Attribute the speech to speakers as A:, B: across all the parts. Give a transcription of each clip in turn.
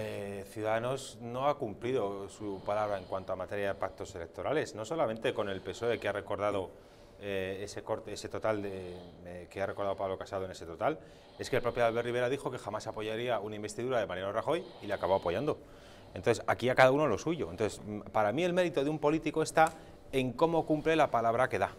A: Eh, Ciudadanos no ha cumplido su palabra en cuanto a materia de pactos electorales, no solamente con el PSOE que ha recordado eh, ese corte, ese total de, eh, que ha recordado Pablo Casado en ese total, es que el propio Albert Rivera dijo que jamás apoyaría una investidura de Mariano Rajoy y le acabó apoyando. Entonces, aquí a cada uno lo suyo. Entonces, para mí el mérito de un político está en cómo cumple la palabra que da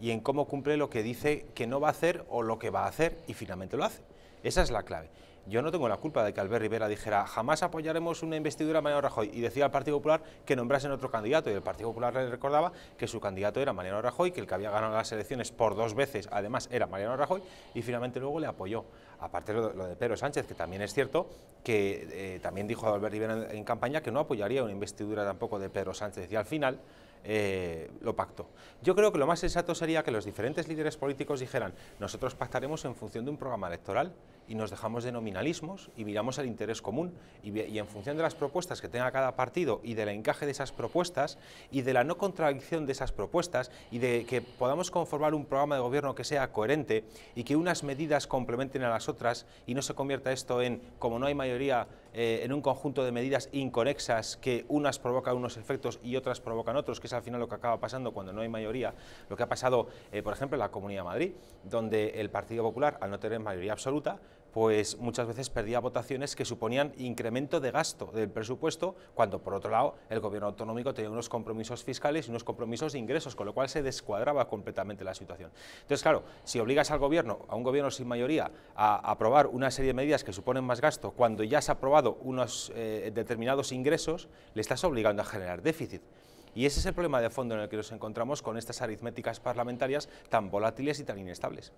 A: y en cómo cumple lo que dice que no va a hacer o lo que va a hacer y finalmente lo hace. Esa es la clave. Yo no tengo la culpa de que Albert Rivera dijera jamás apoyaremos una investidura a Mariano Rajoy y decía al Partido Popular que nombrasen otro candidato y el Partido Popular le recordaba que su candidato era Mariano Rajoy, que el que había ganado las elecciones por dos veces además era Mariano Rajoy y finalmente luego le apoyó. Aparte lo de, lo de Pedro Sánchez, que también es cierto que eh, también dijo Albert Rivera en campaña que no apoyaría una investidura tampoco de Pedro Sánchez y al final eh, lo pacto. Yo creo que lo más sensato sería que los diferentes líderes políticos dijeran, nosotros pactaremos en función de un programa electoral y nos dejamos de nominalismos y miramos al interés común y, en función de las propuestas que tenga cada partido y del encaje de esas propuestas y de la no contradicción de esas propuestas y de que podamos conformar un programa de gobierno que sea coherente y que unas medidas complementen a las otras y no se convierta esto en, como no hay mayoría, eh, en un conjunto de medidas inconexas que unas provocan unos efectos y otras provocan otros, que es al final lo que acaba pasando cuando no hay mayoría, lo que ha pasado, eh, por ejemplo, en la Comunidad de Madrid, donde el Partido Popular, al no tener mayoría absoluta, pues muchas veces perdía votaciones que suponían incremento de gasto del presupuesto, cuando por otro lado el gobierno autonómico tenía unos compromisos fiscales y unos compromisos de ingresos, con lo cual se descuadraba completamente la situación. Entonces, claro, si obligas al gobierno, a un gobierno sin mayoría, a aprobar una serie de medidas que suponen más gasto, cuando ya se aprobado unos eh, determinados ingresos, le estás obligando a generar déficit. Y ese es el problema de fondo en el que nos encontramos con estas aritméticas parlamentarias tan volátiles y tan inestables.